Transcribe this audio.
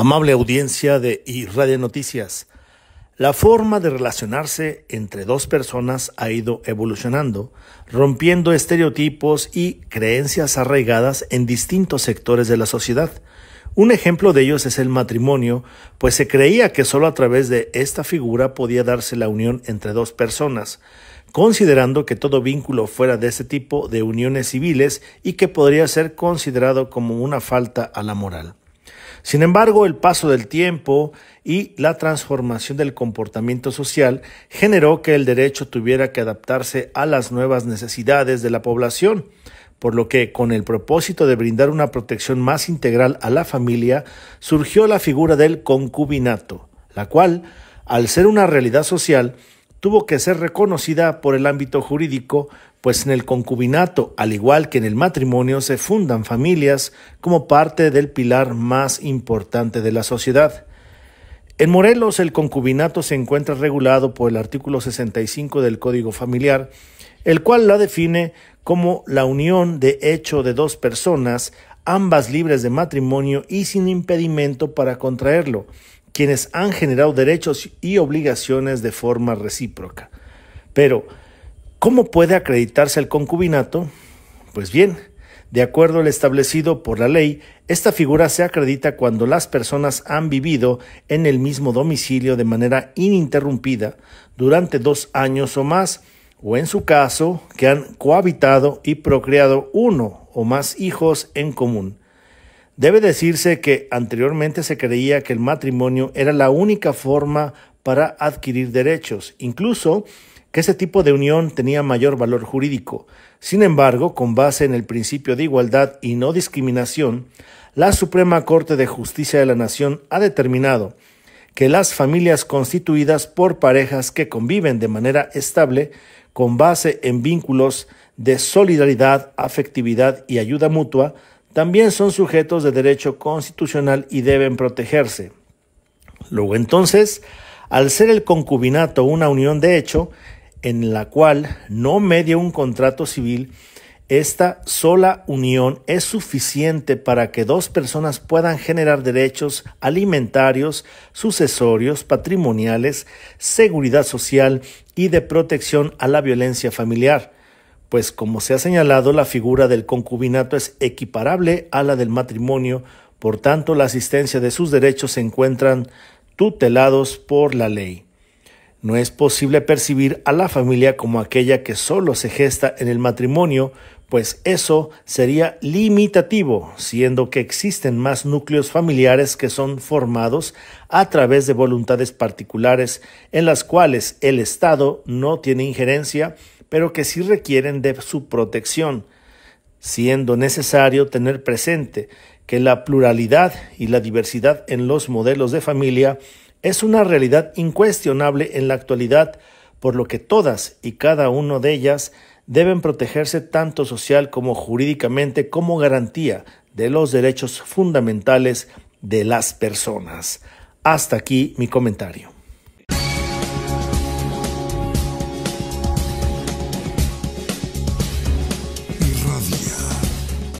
Amable audiencia de Radio Noticias, la forma de relacionarse entre dos personas ha ido evolucionando, rompiendo estereotipos y creencias arraigadas en distintos sectores de la sociedad. Un ejemplo de ellos es el matrimonio, pues se creía que solo a través de esta figura podía darse la unión entre dos personas, considerando que todo vínculo fuera de ese tipo de uniones civiles y que podría ser considerado como una falta a la moral. Sin embargo, el paso del tiempo y la transformación del comportamiento social generó que el derecho tuviera que adaptarse a las nuevas necesidades de la población, por lo que, con el propósito de brindar una protección más integral a la familia, surgió la figura del concubinato, la cual, al ser una realidad social, tuvo que ser reconocida por el ámbito jurídico, pues en el concubinato, al igual que en el matrimonio, se fundan familias como parte del pilar más importante de la sociedad. En Morelos el concubinato se encuentra regulado por el artículo 65 del Código Familiar, el cual la define como la unión de hecho de dos personas, ambas libres de matrimonio y sin impedimento para contraerlo, quienes han generado derechos y obligaciones de forma recíproca. Pero, ¿cómo puede acreditarse el concubinato? Pues bien, de acuerdo al establecido por la ley, esta figura se acredita cuando las personas han vivido en el mismo domicilio de manera ininterrumpida durante dos años o más, o en su caso, que han cohabitado y procreado uno o más hijos en común. Debe decirse que anteriormente se creía que el matrimonio era la única forma para adquirir derechos, incluso que ese tipo de unión tenía mayor valor jurídico. Sin embargo, con base en el principio de igualdad y no discriminación, la Suprema Corte de Justicia de la Nación ha determinado que las familias constituidas por parejas que conviven de manera estable, con base en vínculos de solidaridad, afectividad y ayuda mutua, también son sujetos de derecho constitucional y deben protegerse. Luego entonces, al ser el concubinato una unión de hecho, en la cual no media un contrato civil, esta sola unión es suficiente para que dos personas puedan generar derechos alimentarios, sucesorios, patrimoniales, seguridad social y de protección a la violencia familiar pues como se ha señalado, la figura del concubinato es equiparable a la del matrimonio, por tanto la asistencia de sus derechos se encuentran tutelados por la ley. No es posible percibir a la familia como aquella que solo se gesta en el matrimonio, pues eso sería limitativo, siendo que existen más núcleos familiares que son formados a través de voluntades particulares en las cuales el Estado no tiene injerencia pero que sí requieren de su protección, siendo necesario tener presente que la pluralidad y la diversidad en los modelos de familia es una realidad incuestionable en la actualidad, por lo que todas y cada una de ellas deben protegerse tanto social como jurídicamente como garantía de los derechos fundamentales de las personas. Hasta aquí mi comentario.